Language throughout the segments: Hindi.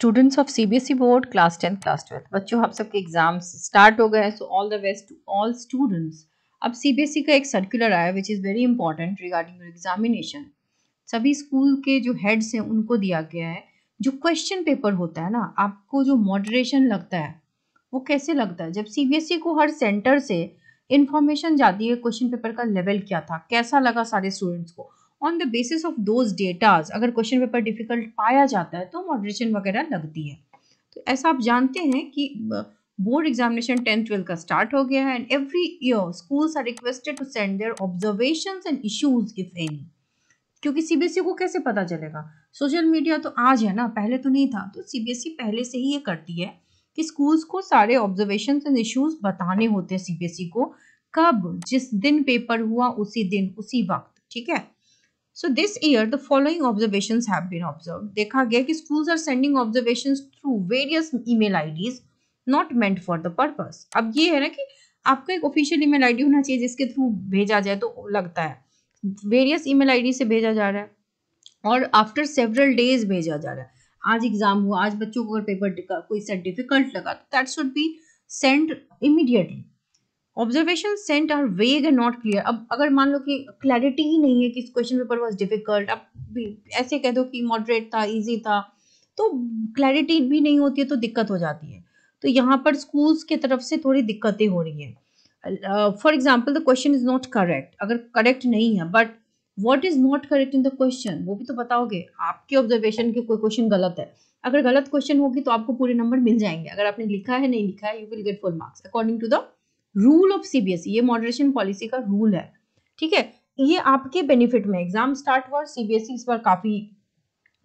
Students of C B S E board class tenth class twelfth बच्चों हम सबके एग्जाम्स स्टार्ट हो गए हैं so all the best to all students अब सी बी एस ई का एक सर्कुलर आया which is very important regarding your examination सभी स्कूल के जो हेड्स हैं उनको दिया गया है जो क्वेश्चन पेपर होता है ना आपको जो मॉडरेशन लगता है वो कैसे लगता है जब सी बी एस ई को हर सेंटर से इंफॉर्मेशन जाती है क्वेश्चन पेपर का लेवल क्या था कैसा लगा सारे स्टूडेंट्स को on the basis of those datas अगर क्वेश्चन पेपर डिफिकल्ट पाया जाता है तो मॉडरेशन वगैरह लगती है तो ऐसा आप जानते हैं कि बोर्ड एग्जामिनेशन टेंथ ट्वेल्थ का स्टार्ट हो गया है and every year schools are requested to send their observation and issues if any क्योंकि सीबीएसई e को कैसे पता चलेगा सोशल मीडिया तो आज है ना पहले तो नहीं था तो सीबीएसई e पहले से ही ये करती है कि स्कूल्स को सारे ऑब्जर्वेशन एंड इश्यूज बताने होते हैं सीबीएसई e को कब जिस दिन पेपर हुआ उसी दिन उसी वक्त ठीक है so this year the following observation have been observed. देखा गया कि schools are sending observations through various email IDs not meant for the purpose अब ये है ना कि आपका एक ऑफिशियल ईमेल आईडी होना चाहिए जिसके थ्रू भेजा जाए तो लगता है वेरियस ईमेल आईडी से भेजा जा रहा है और आफ्टर सेवरल डेज भेजा जा रहा है आज एग्जाम हुआ आज बच्चों को अगर पेपर कोई सेट डिफिकल्ट लगा तो that should be send immediately observation sent are vague and not clear अब अगर मान लो कि क्लैरिटी ही नहीं है कि इस क्वेश्चन पेपर वॉज डिफिकल्ट अब ऐसे कह दो कि मॉडरेट था ईजी था तो क्लैरिटी भी नहीं होती है तो दिक्कत हो जाती है तो यहाँ पर स्कूल्स की तरफ से थोड़ी दिक्कतें हो रही हैं for example the question is not correct अगर करेक्ट नहीं है but what is not correct in the question वो भी तो बताओगे आपके ऑब्जर्वेशन के कोई क्वेश्चन गलत है अगर गलत क्वेश्चन होगी तो आपको पूरे नंबर मिल जाएंगे अगर आपने लिखा है नहीं लिखा है you will get full marks according to the rule of CBSE ये मॉडरेशन पॉलिसी का रूल है ठीक है ये आपके बेनिफिट में एग्जाम स्टार्ट हुआ सीबीएसई इस बार काफी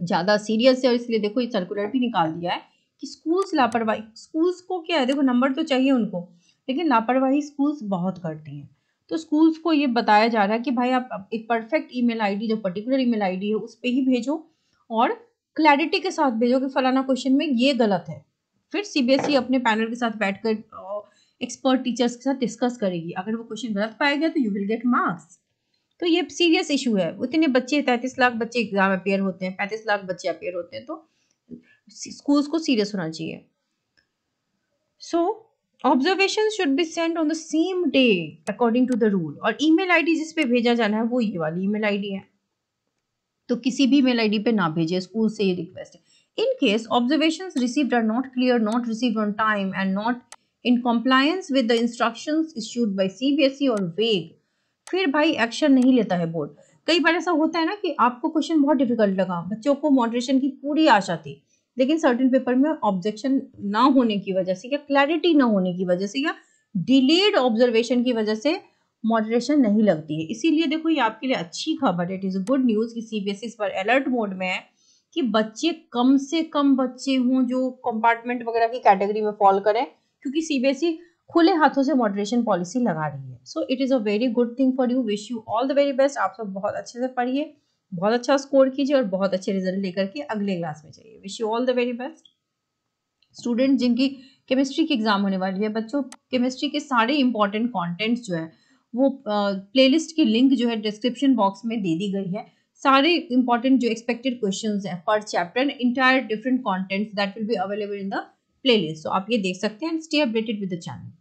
ज्यादा सीरियस है और इसलिए देखो ये सर्कुलर भी निकाल दिया है कि स्कूल्स लापरवाही स्कूल्स को क्या है देखो नंबर तो चाहिए उनको लेकिन लापरवाही स्कूल्स बहुत करती हैं तो स्कूल्स को ये बताया जा रहा है कि भाई आप एक परफेक्ट ईमेल आईडी जो पर्टिकुलर ईमेल आईडी है उस पर ही भेजो और क्लैरिटी के साथ भेजो कि फलाना क्वेश्चन में ये गलत है फिर सीबीएसई अपने पैनल के साथ बैठकर एक्सपर्ट टीचर्स के साथ डिस्कस करेगी अगर वो क्वेश्चन गलत पाया गया तो यू विल गेट मार्क्स तो ये सीरियस इशू है इतने बच्चे तैंतीस लाख बच्चे एग्जाम अपेयर होते हैं पैंतीस लाख बच्चे अपेयर होते हैं तो स्कूल्स को सीरियस होना चाहिए so observation should be send on the same day according to the rule और ई मेल आई जिस पे भेजा जाना है वो ये वाली ईमेल आईडी है तो किसी भी मेल आईडी पे ना भेजे स्कूल से ये रिक्वेस्ट है in case observation received are not clear not received on time and not in compliance with the instruction issued by CBSE और वेग फिर भाई एक्शन नहीं लेता है बोर्ड कई बार ऐसा होता है ना कि आपको क्वेश्चन बहुत डिफिकल्ट लगा बच्चों को मॉडरेशन की पूरी आशा थी लेकिन सर्टेन पेपर में ऑब्जेक्शन ना होने की वजह से या क्लैरिटी ना होने की वजह से या डिलेड ऑब्जर्वेशन की वजह से मॉडरेशन नहीं लगती है इसीलिए देखो ये आपके लिए अच्छी खबर है इट इज़ गुड न्यूज़ कि सीबीएसई e इस पर अलर्ट मोड में है कि बच्चे कम से कम बच्चे हों जो कंपार्टमेंट वगैरह की कैटेगरी में फॉल करें क्योंकि सीबीएसई e खुले हाथों से मॉडरेशन पॉलिसी लगा रही है so it is a very good thing for you wish you all the very best आप सब बहुत अच्छे से पढ़िए बहुत अच्छा स्कोर कीजिए और बहुत अच्छे रिजल्ट लेकर के अगले क्लास में जाइए wish you all the very best student जिनकी केमिस्ट्री की एग्जाम होने वाली है बच्चों केमिस्ट्री के सारे इंपॉर्टेंट कॉन्टेंट्स जो है वो प्ले uh, की लिंक जो है डिस्क्रिप्शन बॉक्स में दे दी गई है सारे इंपॉर्टेंट जो एक्सपेक्टेड क्वेश्चन हैं पर chapter and entire different contents that will be available in the playlist तो आप ये देख सकते हैं and stay updated with the channel